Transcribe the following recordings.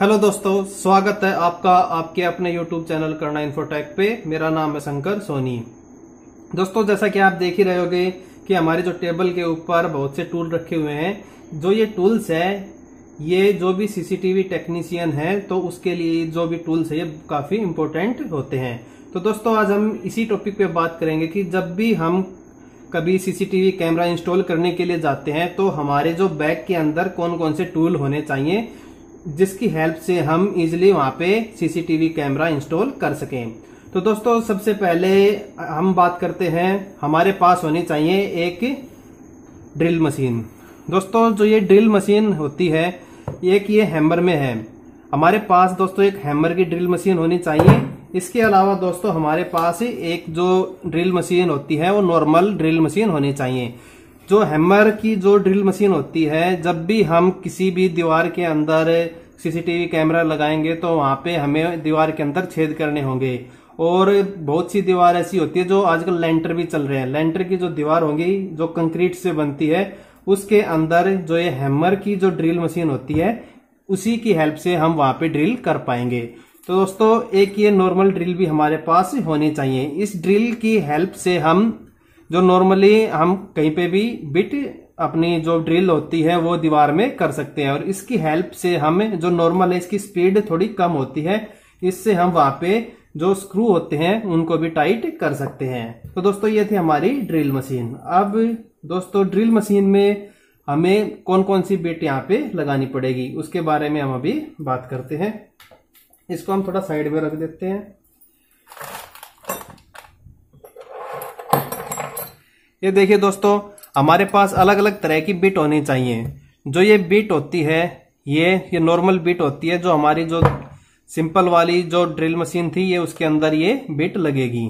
Hello दोस्तों स्वागत है आपका आपके अपने यूट्यूब चैनल करना इन्फोटेक पे मेरा नाम है शंकर सोनी दोस्तों जैसा कि आप देख ही रहे होगे कि हमारे जो टेबल के ऊपर बहुत से टूल रखे हुए हैं जो ये टूल्स है ये जो भी सीसीटीवी टेक्नीशियन है तो उसके लिए जो भी टूल्स है ये काफी इम्पोर्टेंट होते हैं तो दोस्तों आज हम इसी टॉपिक पे बात करेंगे कि जब भी हम कभी सीसीटीवी कैमरा इंस्टॉल करने के लिए जाते हैं तो हमारे जो बैग के अंदर कौन कौन से टूल होने चाहिए जिसकी हेल्प से हम इजिली वहां पे सीसीटीवी कैमरा इंस्टॉल कर सकें तो दोस्तों सबसे पहले हम बात करते हैं हमारे पास होनी चाहिए एक ड्रिल मशीन दोस्तों जो ये ड्रिल मशीन होती है एक ये हैमर में है हमारे पास दोस्तों एक हैमर की ड्रिल मशीन होनी चाहिए इसके अलावा दोस्तों हमारे पास एक जो ड्रिल मशीन होती है वो नॉर्मल ड्रिल मशीन होनी चाहिए जो हैमर की जो ड्रिल मशीन होती है जब भी हम किसी भी दीवार के अंदर सीसीटीवी कैमरा लगाएंगे तो वहां पे हमें दीवार के अंदर छेद करने होंगे और बहुत सी दीवार ऐसी होती है जो आजकल लेंटर भी चल रहे हैं लेंटर की जो दीवार होगी जो कंक्रीट से बनती है उसके अंदर जो ये हैमर की जो ड्रिल मशीन होती है उसी की हेल्प से हम वहां पे ड्रिल कर पाएंगे तो दोस्तों एक ये नॉर्मल ड्रिल भी हमारे पास होनी चाहिए इस ड्रिल की हेल्प से हम जो नॉर्मली हम कहीं पे भी बिट अपनी जो ड्रिल होती है वो दीवार में कर सकते हैं और इसकी हेल्प से हमें जो नॉर्मल है इसकी स्पीड थोड़ी कम होती है इससे हम वहां पे जो स्क्रू होते हैं उनको भी टाइट कर सकते हैं तो दोस्तों ये थी हमारी ड्रिल मशीन अब दोस्तों ड्रिल मशीन में हमें कौन कौन सी बिट यहाँ पे लगानी पड़ेगी उसके बारे में हम अभी बात करते हैं इसको हम थोड़ा साइड में रख देते हैं ये देखिए दोस्तों हमारे पास अलग अलग तरह की बिट होनी चाहिए जो ये बिट होती है ये ये नॉर्मल बीट होती है जो हमारी जो सिंपल वाली जो ड्रिल मशीन थी ये उसके अंदर ये बिट लगेगी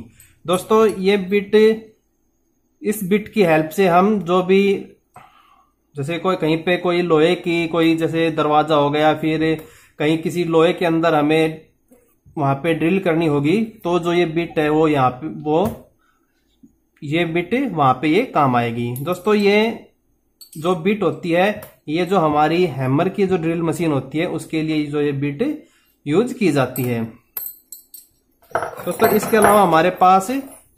दोस्तों ये बिट इस बिट की हेल्प से हम जो भी जैसे कोई कहीं पे कोई लोहे की कोई जैसे दरवाजा हो गया फिर कहीं किसी लोहे के अंदर हमें वहां पे ड्रिल करनी होगी तो जो ये बिट है वो यहाँ पे वो ये बिट वहां पे ये काम आएगी दोस्तों ये जो बिट होती है ये जो हमारी हैमर की जो ड्रिल मशीन होती है उसके लिए जो ये बिट यूज की जाती है दोस्तों इसके अलावा हमारे पास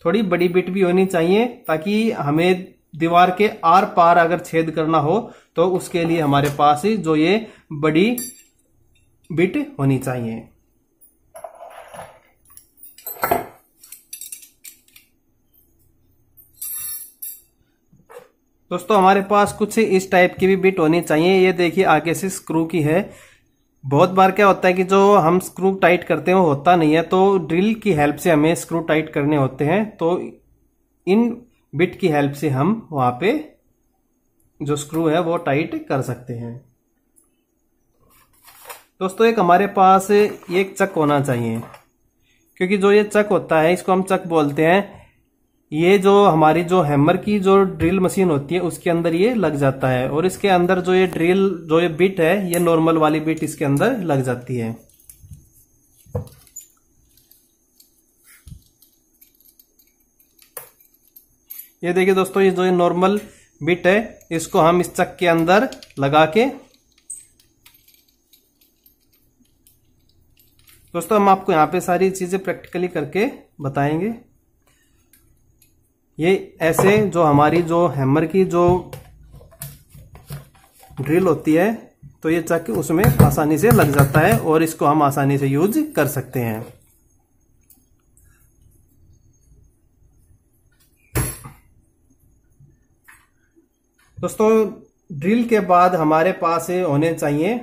थोड़ी बड़ी बिट भी होनी चाहिए ताकि हमें दीवार के आर पार अगर छेद करना हो तो उसके लिए हमारे पास जो ये बड़ी बिट होनी चाहिए दोस्तों हमारे पास कुछ इस टाइप की भी बिट होनी चाहिए ये देखिए आगे से स्क्रू की है बहुत बार क्या होता है कि जो हम स्क्रू टाइट करते हैं वो होता नहीं है तो ड्रिल की हेल्प से हमें स्क्रू टाइट करने होते हैं तो इन बिट की हेल्प से हम वहां पे जो स्क्रू है वो टाइट कर सकते हैं दोस्तों एक हमारे पास एक चक होना चाहिए क्योंकि जो ये चक होता है इसको हम चक बोलते हैं ये जो हमारी जो हैमर की जो ड्रिल मशीन होती है उसके अंदर ये लग जाता है और इसके अंदर जो ये ड्रिल जो ये बिट है ये नॉर्मल वाली बिट इसके अंदर लग जाती है ये देखिए दोस्तों ये जो ये नॉर्मल बिट है इसको हम इस चक के अंदर लगा के दोस्तों हम आपको यहां पे सारी चीजें प्रैक्टिकली करके बताएंगे ये ऐसे जो हमारी जो हैमर की जो ड्रिल होती है तो ये चक उसमें आसानी से लग जाता है और इसको हम आसानी से यूज कर सकते हैं दोस्तों ड्रिल के बाद हमारे पास होने चाहिए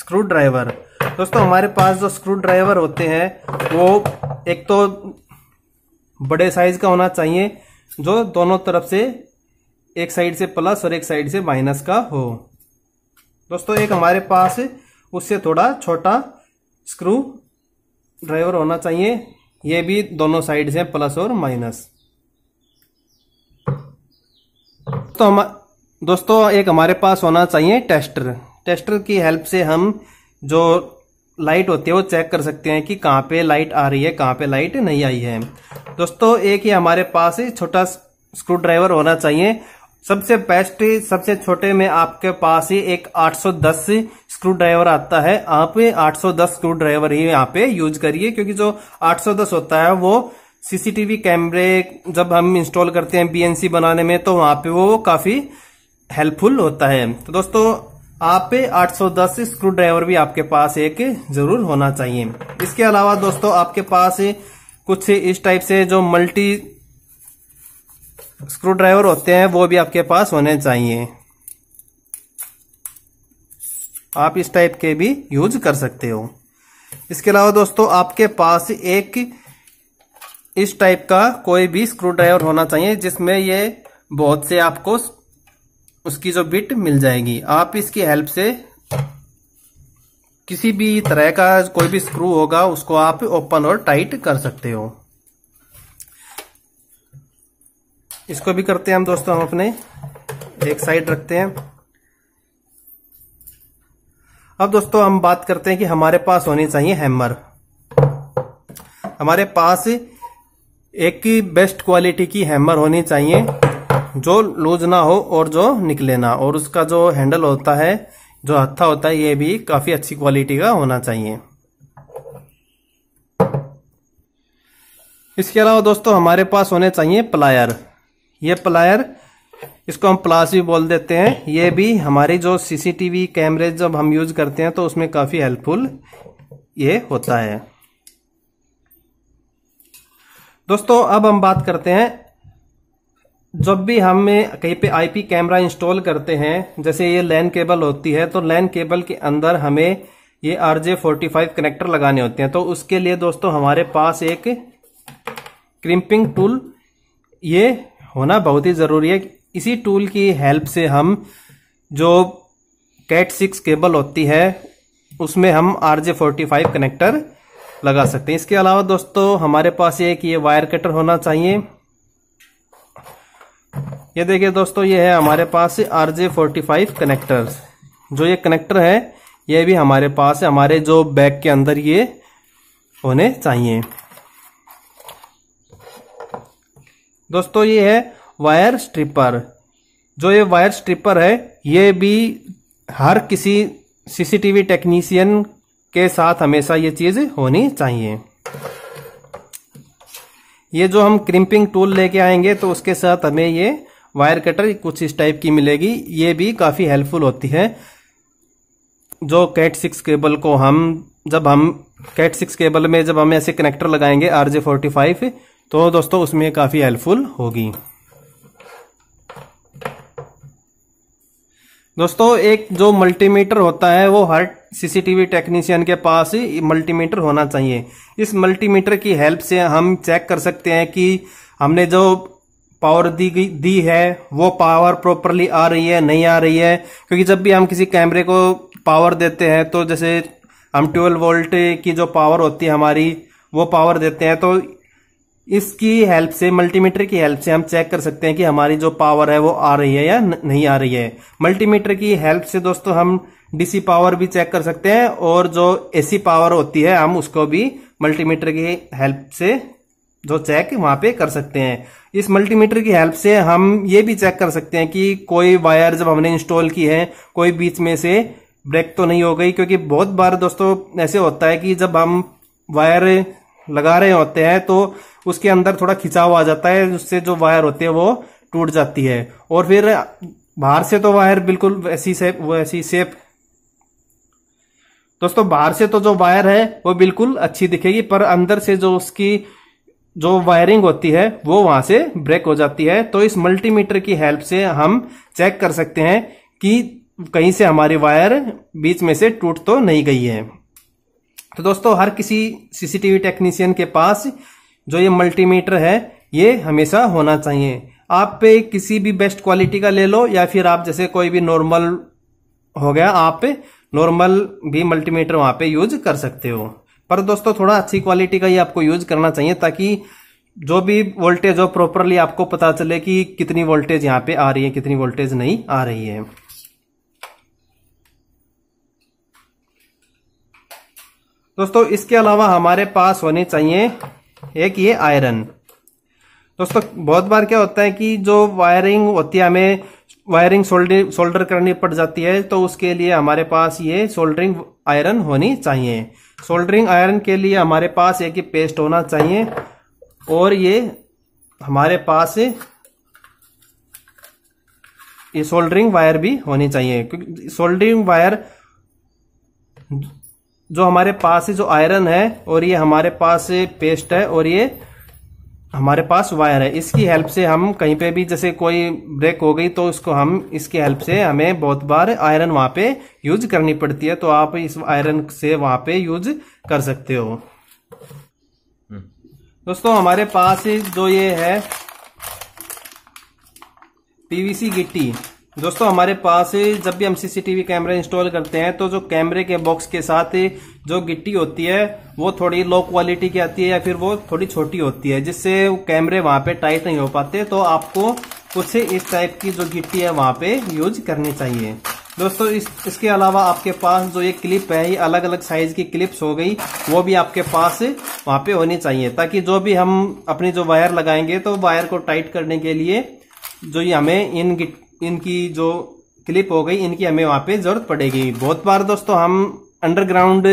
स्क्रू ड्राइवर दोस्तों हमारे पास जो स्क्रू ड्राइवर होते हैं वो एक तो बड़े साइज का होना चाहिए जो दोनों तरफ से एक साइड से प्लस और एक साइड से माइनस का हो दोस्तों एक हमारे पास उससे थोड़ा छोटा स्क्रू ड्राइवर होना चाहिए ये भी दोनों साइड से प्लस और माइनस तो हम दोस्तों एक हमारे पास होना चाहिए टेस्टर टेस्टर की हेल्प से हम जो लाइट होती है वो चेक कर सकते हैं कि कहाँ पे लाइट आ रही है कहाँ पे लाइट नहीं आई है दोस्तों एक ही हमारे पास छोटा स्क्रू ड्राइवर होना चाहिए सबसे बेस्ट सबसे छोटे में आपके पास ही एक 810 स्क्रू ड्राइवर आता है आप 810 स्क्रू ड्राइवर ही यहाँ पे यूज करिए क्योंकि जो 810 होता है वो सीसीटीवी कैमरे जब हम इंस्टॉल करते हैं बीएनसी बनाने में तो वहां पे वो काफी हेल्पफुल होता है तो दोस्तों आप 810 स्क्रू ड्राइवर भी आपके पास एक जरूर होना चाहिए इसके अलावा दोस्तों आपके पास कुछ इस टाइप से जो मल्टी स्क्रू ड्राइवर होते हैं वो भी आपके पास होने चाहिए आप इस टाइप के भी यूज कर सकते हो इसके अलावा दोस्तों आपके पास एक इस टाइप का कोई भी स्क्रू ड्राइवर होना चाहिए जिसमें ये बहुत से आपको उसकी जो बिट मिल जाएगी आप इसकी हेल्प से किसी भी तरह का कोई भी स्क्रू होगा उसको आप ओपन और टाइट कर सकते हो इसको भी करते हैं हम दोस्तों हम अपने एक साइड रखते हैं अब दोस्तों हम बात करते हैं कि हमारे पास होनी चाहिए हैमर हमारे पास एक बेस्ट क्वालिटी की हैमर होनी चाहिए जो लूज ना हो और जो निकले ना और उसका जो हैंडल होता है जो हत्था होता है ये भी काफ़ी अच्छी क्वालिटी का होना चाहिए इसके अलावा दोस्तों हमारे पास होने चाहिए प्लायर ये प्लायर इसको हम प्लास भी बोल देते हैं ये भी हमारी जो सीसीटीवी कैमरे जब हम यूज करते हैं तो उसमें काफ़ी हेल्पफुल ये होता है दोस्तों अब हम बात करते हैं जब भी हमें कहीं पे आईपी कैमरा इंस्टॉल करते हैं जैसे ये लैन केबल होती है तो लैन केबल के अंदर हमें ये आर फोर्टी फाइव कनेक्टर लगाने होते हैं तो उसके लिए दोस्तों हमारे पास एक क्रिम्पिंग टूल ये होना बहुत ही ज़रूरी है इसी टूल की हेल्प से हम जो कैट सिक्स केबल होती है उसमें हम R J forty five connector लगा सकते हैं इसके अलावा दोस्तों हमारे पास एक ये वायर कटर होना चाहिए ये देखिए दोस्तों ये है हमारे पास आरजे फोर्टी फाइव कनेक्टर जो ये कनेक्टर है ये भी हमारे पास है हमारे जो बैग के अंदर ये होने चाहिए दोस्तों ये है वायर स्ट्रिपर जो ये वायर स्ट्रिपर है ये भी हर किसी सीसीटीवी टेक्नीशियन के साथ हमेशा ये चीज़ होनी चाहिए ये जो हम क्रिम्पिंग टूल लेके आएंगे तो उसके साथ हमें ये वायर कटर कुछ इस टाइप की मिलेगी ये भी काफ़ी हेल्पफुल होती है जो कैट सिक्स केबल को हम जब हम कैट सिक्स केबल में जब हम ऐसे कनेक्टर लगाएंगे आर जे फोर्टी फाइव तो दोस्तों उसमें काफ़ी हेल्पफुल होगी दोस्तों एक जो मल्टीमीटर होता है वो हर सीसीटीवी टेक्नीशियन के पास ही मल्टीमीटर होना चाहिए इस मल्टीमीटर की हेल्प से हम चेक कर सकते हैं कि हमने जो पावर दी दी है वो पावर प्रॉपरली आ रही है नहीं आ रही है क्योंकि जब भी हम किसी कैमरे को पावर देते हैं तो जैसे हम ट्वेल्व वोल्ट की जो पावर होती है हमारी वो पावर देते हैं तो इसकी हेल्प से मल्टीमीटर की हेल्प से हम चेक कर सकते हैं कि हमारी जो पावर है वो आ रही है या नहीं आ रही है मल्टीमीटर की हेल्प से दोस्तों हम डीसी पावर भी चेक कर सकते हैं और जो एसी पावर होती है हम उसको भी मल्टीमीटर की हेल्प से जो चेक वहां पे कर सकते हैं इस मल्टीमीटर की हेल्प से हम ये भी चेक कर सकते हैं कि कोई वायर जब हमने इंस्टॉल की है कोई बीच में से ब्रेक तो नहीं हो गई क्योंकि बहुत बार दोस्तों ऐसे होता है कि जब हम वायर लगा रहे होते हैं तो उसके अंदर थोड़ा खिंचाव आ जाता है उससे जो वायर होती है वो टूट जाती है और फिर बाहर से तो वायर बिल्कुल वैसी से वैसी सेप दोस्तों बाहर से तो जो वायर है वो बिल्कुल अच्छी दिखेगी पर अंदर से जो उसकी जो वायरिंग होती है वो वहां से ब्रेक हो जाती है तो इस मल्टीमीटर की हेल्प से हम चेक कर सकते हैं कि कहीं से हमारी वायर बीच में से टूट तो नहीं गई है तो दोस्तों हर किसी सीसीटीवी टेक्नीशियन के पास जो ये मल्टीमीटर है ये हमेशा होना चाहिए आप पे किसी भी बेस्ट क्वालिटी का ले लो या फिर आप जैसे कोई भी नॉर्मल हो गया आप पे नॉर्मल भी मल्टीमीटर वहां पे यूज कर सकते हो पर दोस्तों थोड़ा अच्छी क्वालिटी का ही आपको यूज करना चाहिए ताकि जो भी वोल्टेज हो प्रॉपरली आपको पता चले कि कितनी वोल्टेज यहाँ पे आ रही है कितनी वोल्टेज नहीं आ रही है दोस्तों इसके अलावा हमारे पास होनी चाहिए एक ये आयरन दोस्तों बहुत बार क्या होता है कि जो वायरिंग होती है हमें वायरिंग सोल्डर सोल्डर करनी पड़ जाती है तो उसके लिए हमारे पास ये सोल्डरिंग आयरन होनी चाहिए सोल्डरिंग आयरन के लिए हमारे पास एक ही पेस्ट होना चाहिए और ये हमारे पास ये सोल्डरिंग वायर भी होनी चाहिए क्योंकि सोल्डरिंग वायर जो हमारे पास जो आयरन है और ये हमारे पास पेस्ट है और ये हमारे पास वायर है इसकी हेल्प से हम कहीं पे भी जैसे कोई ब्रेक हो गई तो इसको हम इसकी हेल्प से हमें बहुत बार आयरन वहां पे यूज करनी पड़ती है तो आप इस आयरन से वहां पे यूज कर सकते हो हम्म। दोस्तों हमारे पास जो ये है पीवीसी गिट्टी दोस्तों हमारे पास जब भी हम सीसीटीवी कैमरा इंस्टॉल करते हैं तो जो कैमरे के बॉक्स के साथ जो गिट्टी होती है वो थोड़ी लो क्वालिटी की आती है या फिर वो थोड़ी छोटी होती है जिससे कैमरे वहाँ पे टाइट नहीं हो पाते तो आपको कुछ इस टाइप की जो गिट्टी है वहाँ पे यूज करनी चाहिए दोस्तों इस इसके अलावा आपके पास जो ये क्लिप है ये अलग अलग साइज की क्लिप्स हो गई वो भी आपके पास वहाँ पे होनी चाहिए ताकि जो भी हम अपनी जो वायर लगाएंगे तो वायर को टाइट करने के लिए जो ये हमें इन इनकी जो क्लिप हो गई इनकी हमें वहां पे जरूरत पड़ेगी बहुत बार दोस्तों हम अंडरग्राउंड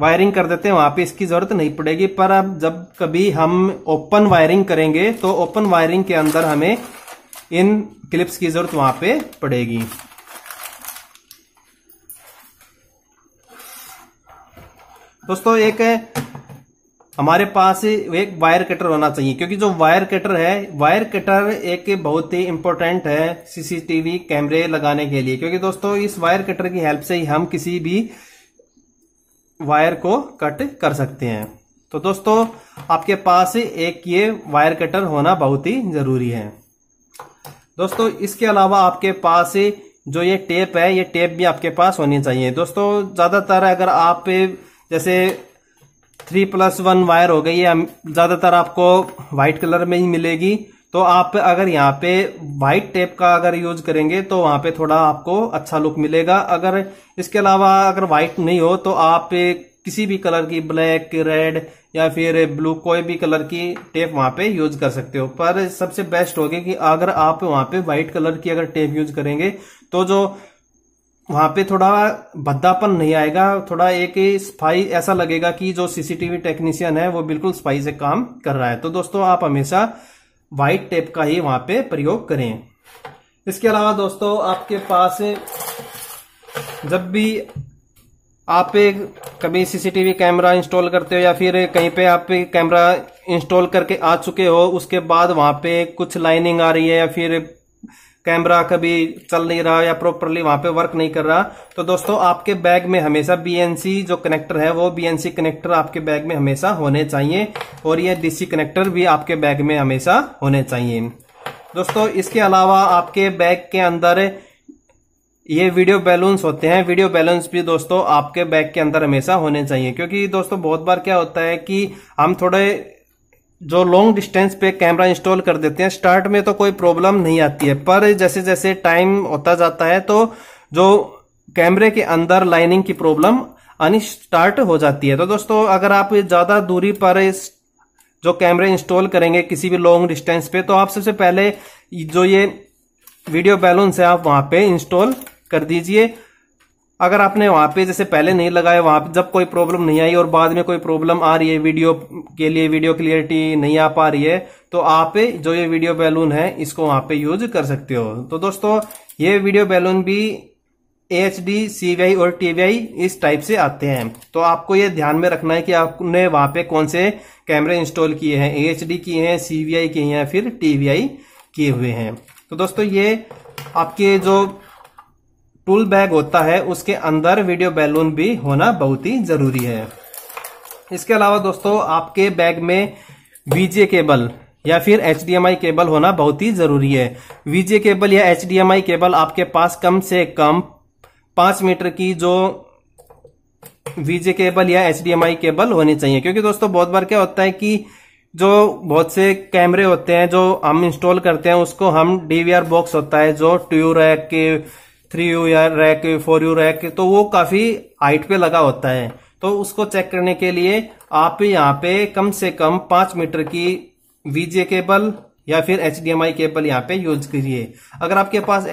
वायरिंग कर देते हैं वहां पे इसकी जरूरत नहीं पड़ेगी पर अब जब कभी हम ओपन वायरिंग करेंगे तो ओपन वायरिंग के अंदर हमें इन क्लिप्स की जरूरत वहां पे पड़ेगी दोस्तों एक हमारे पास एक वायर कटर होना चाहिए क्योंकि जो वायर कटर है वायर कटर एक बहुत ही इंपॉर्टेंट है सीसीटीवी कैमरे लगाने के लिए क्योंकि दोस्तों इस वायर कटर की हेल्प से ही हम किसी भी वायर को कट कर सकते हैं तो दोस्तों आपके पास एक ये वायर कटर होना बहुत ही जरूरी है दोस्तों इसके अलावा आपके पास जो ये टेप है ये टेप भी आपके पास होनी चाहिए दोस्तों ज्यादातर अगर आप जैसे थ्री प्लस वन वायर हो गई है ज़्यादातर आपको वाइट कलर में ही मिलेगी तो आप अगर यहाँ पे वाइट टेप का अगर यूज करेंगे तो वहां पे थोड़ा आपको अच्छा लुक मिलेगा अगर इसके अलावा अगर व्हाइट नहीं हो तो आप किसी भी कलर की ब्लैक रेड या फिर ब्लू कोई भी कलर की टेप वहां पे यूज कर सकते हो पर सबसे बेस्ट होगी कि अगर आप वहां पे व्हाइट कलर की अगर टेप यूज करेंगे तो जो वहां पे थोड़ा भद्दापन नहीं आएगा थोड़ा एक स्पाई ऐसा लगेगा कि जो सीसीटीवी टेक्नीशियन है वो बिल्कुल स्पाई से काम कर रहा है तो दोस्तों आप हमेशा व्हाइट टेप का ही वहां पे प्रयोग करें इसके अलावा दोस्तों आपके पास जब भी आप कभी सीसीटीवी कैमरा इंस्टॉल करते हो या फिर कहीं पे आप कैमरा इंस्टॉल करके आ चुके हो उसके बाद वहां पे कुछ लाइनिंग आ रही है या फिर कैमरा कभी चल नहीं रहा या प्रॉपरली वहां पे वर्क नहीं कर रहा तो दोस्तों आपके बैग में हमेशा बीएनसी जो कनेक्टर है वो बीएनसी कनेक्टर आपके बैग में हमेशा होने चाहिए और ये डीसी कनेक्टर भी आपके बैग में हमेशा होने चाहिए दोस्तों इसके अलावा आपके बैग के अंदर ये वीडियो बैलून्स होते हैं वीडियो बैलेंस भी दोस्तों आपके बैग के अंदर हमेशा होने चाहिए क्योंकि दोस्तों बहुत बार क्या होता है कि हम थोड़े जो लॉन्ग डिस्टेंस पे कैमरा इंस्टॉल कर देते हैं स्टार्ट में तो कोई प्रॉब्लम नहीं आती है पर जैसे जैसे टाइम होता जाता है तो जो कैमरे के अंदर लाइनिंग की प्रॉब्लम आनी स्टार्ट हो जाती है तो दोस्तों अगर आप ज़्यादा दूरी पर इस जो कैमरे इंस्टॉल करेंगे किसी भी लॉन्ग डिस्टेंस पे तो आप सबसे पहले जो ये वीडियो बैलून्स है आप वहां पे इंस्टॉल कर दीजिए अगर आपने वहां पे जैसे पहले नहीं लगाया वहां पे जब कोई प्रॉब्लम नहीं आई और बाद में कोई प्रॉब्लम आ रही है वीडियो के लिए वीडियो क्लियरिटी नहीं आ पा रही है तो आप जो ये वीडियो बैलून है इसको वहां पे यूज कर सकते हो तो दोस्तों ये वीडियो बैलून भी H D C V I और टीवीआई इस टाइप से आते हैं तो आपको ये ध्यान में रखना है कि आपने वहां पे कौन से कैमरे इंस्टॉल किए हैं एच डी किए हैं सी वी आई किए हैं फिर टीवीआई किए हुए हैं तो दोस्तों ये आपके जो टूल बैग होता है उसके अंदर वीडियो बैलून भी होना बहुत ही जरूरी है इसके अलावा दोस्तों आपके बैग में वीजे केबल या फिर एच केबल होना बहुत ही जरूरी है वीजे केबल या एच केबल आपके पास कम से कम पांच मीटर की जो वीजे केबल या एच केबल होनी चाहिए क्योंकि दोस्तों बहुत बार क्या होता है कि जो बहुत से कैमरे होते हैं जो हम इंस्टॉल करते हैं उसको हम डीवीआर बॉक्स होता है जो के थ्री यू या रैक फोर यू रैक तो वो काफी हाइट पे लगा होता है तो उसको चेक करने के लिए आप यहाँ पे कम से कम पांच मीटर की वीजे केबल या फिर एच केबल यहाँ पे यूज करिए अगर आपके पास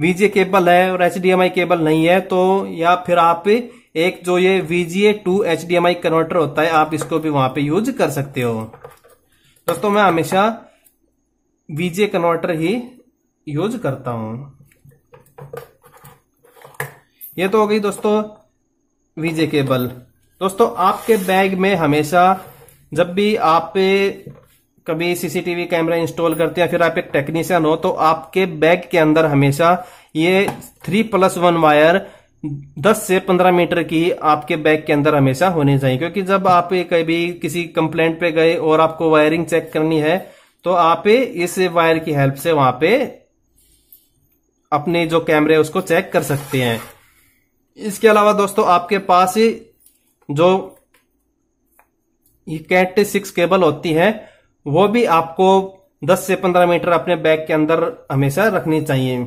वीजे केबल है और एच केबल नहीं है तो या फिर आप एक जो ये वीजीए टू एच कन्वर्टर होता है आप इसको भी वहां पे यूज कर सकते हो दोस्तों मैं हमेशा वीजे कन्वर्टर ही यूज करता हूं ये तो हो गई दोस्तों वीजे केबल दोस्तों आपके बैग में हमेशा जब भी आप कभी सीसीटीवी कैमरा इंस्टॉल करते हैं फिर आप एक टेक्नीशियन हो तो आपके बैग के अंदर हमेशा ये थ्री प्लस वन वायर 10 से 15 मीटर की आपके बैग के अंदर हमेशा होनी चाहिए क्योंकि जब आप कभी किसी कंप्लेंट पे गए और आपको वायरिंग चेक करनी है तो आप इस वायर की हेल्प से वहां पे अपने जो कैमरे उसको चेक कर सकते हैं इसके अलावा दोस्तों आपके पास जो ये कैट सिक्स केबल होती है वो भी आपको 10 से 15 मीटर अपने बैग के अंदर हमेशा रखनी चाहिए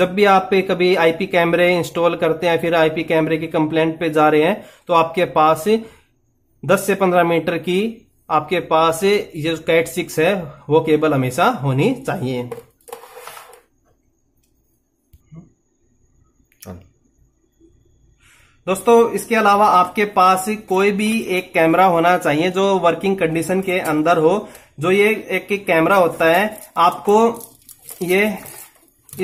जब भी आप पे कभी आईपी कैमरे इंस्टॉल करते हैं फिर आईपी कैमरे की कंप्लेंट पे जा रहे हैं तो आपके पास 10 से 15 मीटर की आपके पास ये कैट सिक्स है वो केबल हमेशा होनी चाहिए दोस्तों इसके अलावा आपके पास कोई भी एक कैमरा होना चाहिए जो वर्किंग कंडीशन के अंदर हो जो ये एक कैमरा होता है आपको ये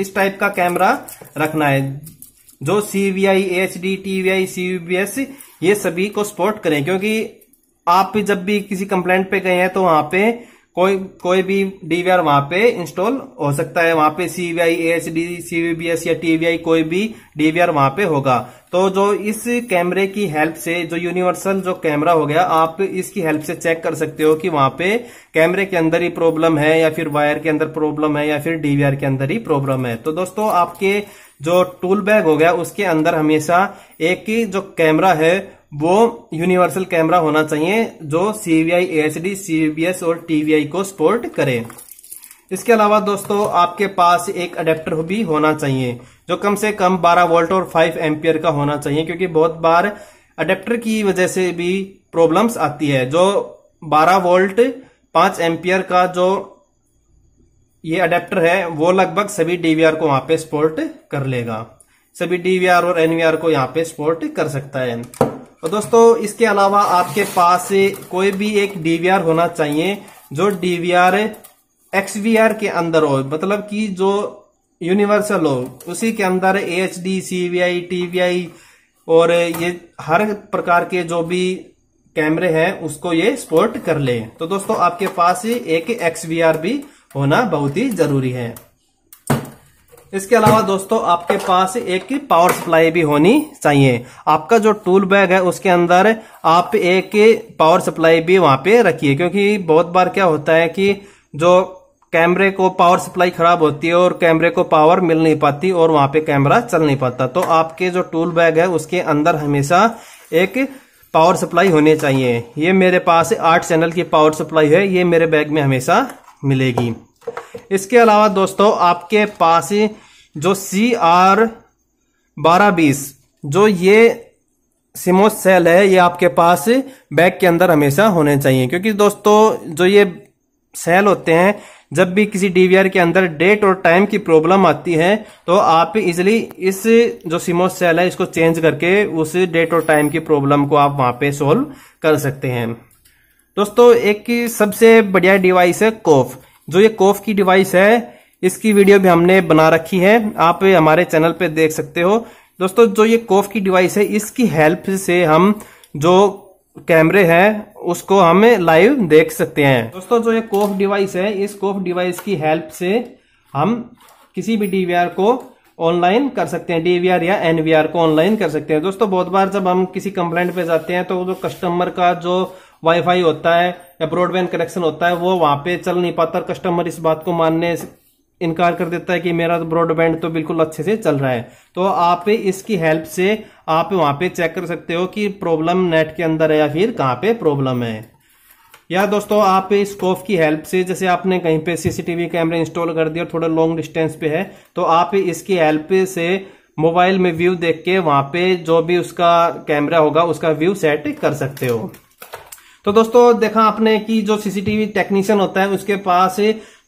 इस टाइप का कैमरा रखना है जो C V I H D T V I C V S ये सभी को सपोर्ट करें क्योंकि आप जब भी किसी कंप्लेंट पे गए हैं तो वहां पे कोई कोई भी डीवीआर वहां पे इंस्टॉल हो सकता है वहां पे सीवीआई एच डी सीवीबीएस या टीवीआई कोई भी डीवीआर वहां पे होगा तो जो इस कैमरे की हेल्प से जो यूनिवर्सल जो कैमरा हो गया आप इसकी हेल्प से चेक कर सकते हो कि वहां पे कैमरे के अंदर ही प्रॉब्लम है या फिर वायर के अंदर प्रॉब्लम है या फिर डीवीआर के अंदर ही प्रॉब्लम है तो दोस्तों आपके जो टूल बैग हो गया उसके अंदर हमेशा एक ही जो कैमरा है वो यूनिवर्सल कैमरा होना चाहिए जो सीवीआई डी सीबीएस और टीवीआई को सपोर्ट करे इसके अलावा दोस्तों आपके पास एक अडेप्टर भी होना चाहिए जो कम से कम 12 वोल्ट और 5 एम्पियर का होना चाहिए क्योंकि बहुत बार अडेप्टर की वजह से भी प्रॉब्लम्स आती है जो 12 वोल्ट 5 एम्पियर का जो ये अडेप्टर है वो लगभग सभी डीवीआर को वहां पे सपोर्ट कर लेगा सभी डीवीआर और एनवीआर को यहाँ पे सपोर्ट कर सकता है तो दोस्तों इसके अलावा आपके पास कोई भी एक डीवीआर होना चाहिए जो डीवीआर एक्सवीआर के अंदर हो मतलब कि जो यूनिवर्सल हो उसी के अंदर A H D C V I T V I और ये हर प्रकार के जो भी कैमरे हैं उसको ये सपोर्ट कर ले तो दोस्तों आपके पास एक एक्सवीआर भी होना बहुत ही जरूरी है इसके अलावा दोस्तों आपके पास एक पावर सप्लाई भी होनी चाहिए आपका जो टूल बैग है उसके अंदर आप एक पावर सप्लाई भी वहां पे रखिए क्योंकि बहुत बार क्या होता है कि जो कैमरे को पावर सप्लाई खराब होती है और कैमरे को पावर मिल नहीं पाती और वहां पे कैमरा चल नहीं पाता तो आपके जो टूल बैग है उसके अंदर हमेशा एक पावर सप्लाई होनी चाहिए ये मेरे पास आठ चैनल की पावर सप्लाई है ये मेरे बैग में हमेशा मिलेगी इसके अलावा दोस्तों आपके पास जो सी आर बारह बीस जो ये सिमोस सेल है ये आपके पास बैग के अंदर हमेशा होने चाहिए क्योंकि दोस्तों जो ये सेल होते हैं जब भी किसी डीवीआर के अंदर डेट और टाइम की प्रॉब्लम आती है तो आप इजिली इस जो सिमोस सेल है इसको चेंज करके उस डेट और टाइम की प्रॉब्लम को आप वहां पे सॉल्व कर सकते हैं दोस्तों एक सबसे बढ़िया डिवाइस है कोफ जो ये कोफ की डिवाइस है इसकी वीडियो भी हमने बना रखी है आप हमारे चैनल पे देख सकते हो दोस्तों जो ये कोफ की डिवाइस है इसकी हेल्प से हम जो कैमरे हैं उसको हम लाइव देख सकते हैं दोस्तों जो ये कोफ डिवाइस है इस कोफ डिवाइस की हेल्प से हम किसी भी डीवीआर को ऑनलाइन कर सकते हैं डीवीआर या एनवीआर को ऑनलाइन कर सकते हैं दोस्तों बहुत बार जब हम किसी कंप्लेंट पे जाते हैं तो जो कस्टमर का जो वाईफाई होता है या ब्रॉडबैंड कनेक्शन होता है वो वहां पे चल नहीं पाता कस्टमर इस बात को मानने इनकार कर देता है कि मेरा ब्रॉडबैंड तो बिल्कुल अच्छे से चल रहा है तो आप इसकी हेल्प से आप वहां पे चेक कर सकते हो कि प्रॉब्लम नेट के अंदर है या फिर कहाँ पे प्रॉब्लम है या दोस्तों आप इस कोफ की हेल्प से जैसे आपने कहीं पे सीसीटीवी कैमरे इंस्टॉल कर दिया और थोड़ा लॉन्ग डिस्टेंस पे है तो आप इसकी हेल्प से मोबाइल में व्यू देख के वहां पे जो भी उसका कैमरा होगा उसका व्यू सेट कर सकते हो तो दोस्तों देखा आपने कि जो सीसीटीवी टेक्नीशियन होता है उसके पास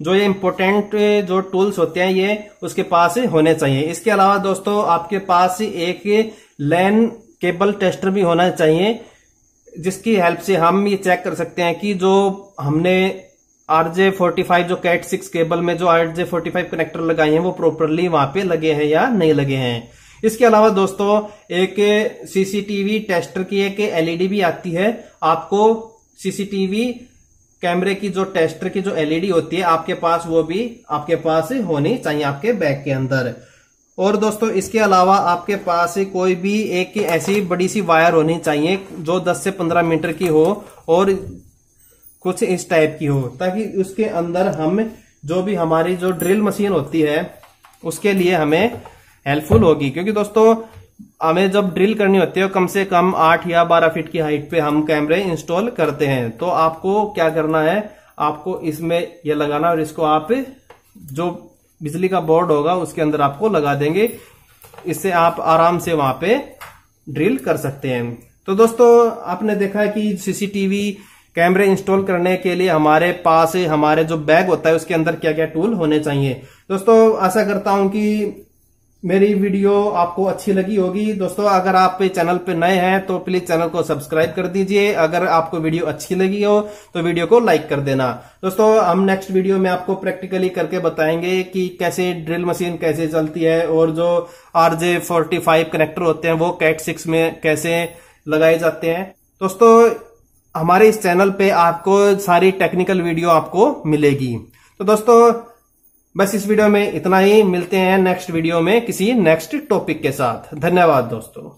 जो ये इम्पोर्टेंट जो टूल्स होते हैं ये उसके पास होने चाहिए इसके अलावा दोस्तों आपके पास एक लैन केबल टेस्टर भी होना चाहिए जिसकी हेल्प से हम ये चेक कर सकते हैं कि जो हमने आरजे फोर्टी फाइव जो कैट सिक्स केबल में जो आरजे फोर्टी फाइव कनेक्टर लगाए हैं वो प्रॉपरली वहां पे लगे हैं या नहीं लगे हैं इसके अलावा दोस्तों एक सीसीटीवी टेस्टर की एक एलईडी भी आती है आपको सीसीटीवी कैमरे की जो टेस्टर की जो एलईडी होती है आपके पास वो भी आपके पास होनी चाहिए आपके बैग के अंदर और दोस्तों इसके अलावा आपके पास कोई भी एक ऐसी बड़ी सी वायर होनी चाहिए जो 10 से 15 मीटर की हो और कुछ इस टाइप की हो ताकि उसके अंदर हम जो भी हमारी जो ड्रिल मशीन होती है उसके लिए हमें हेल्पफुल होगी क्योंकि दोस्तों हमें जब ड्रिल करनी होती है कम से कम आठ या बारह फीट की हाइट पे हम कैमरे इंस्टॉल करते हैं तो आपको क्या करना है आपको इसमें यह लगाना और इसको आप जो बिजली का बोर्ड होगा उसके अंदर आपको लगा देंगे इससे आप आराम से वहां पे ड्रिल कर सकते हैं तो दोस्तों आपने देखा है कि सीसीटीवी कैमरे इंस्टॉल करने के लिए हमारे पास हमारे जो बैग होता है उसके अंदर क्या क्या टूल होने चाहिए दोस्तों आशा करता हूं कि मेरी वीडियो आपको अच्छी लगी होगी दोस्तों अगर आप चैनल पे नए हैं तो प्लीज चैनल को सब्सक्राइब कर दीजिए अगर आपको वीडियो अच्छी लगी हो तो वीडियो को लाइक कर देना दोस्तों हम नेक्स्ट वीडियो में आपको प्रैक्टिकली करके बताएंगे कि कैसे ड्रिल मशीन कैसे चलती है और जो आरजे फोर्टी फाइव कनेक्टर होते हैं वो कैट सिक्स में कैसे लगाए जाते हैं दोस्तों हमारे इस चैनल पे आपको सारी टेक्निकल वीडियो आपको मिलेगी तो दोस्तों बस इस वीडियो में इतना ही मिलते हैं नेक्स्ट वीडियो में किसी नेक्स्ट टॉपिक के साथ धन्यवाद दोस्तों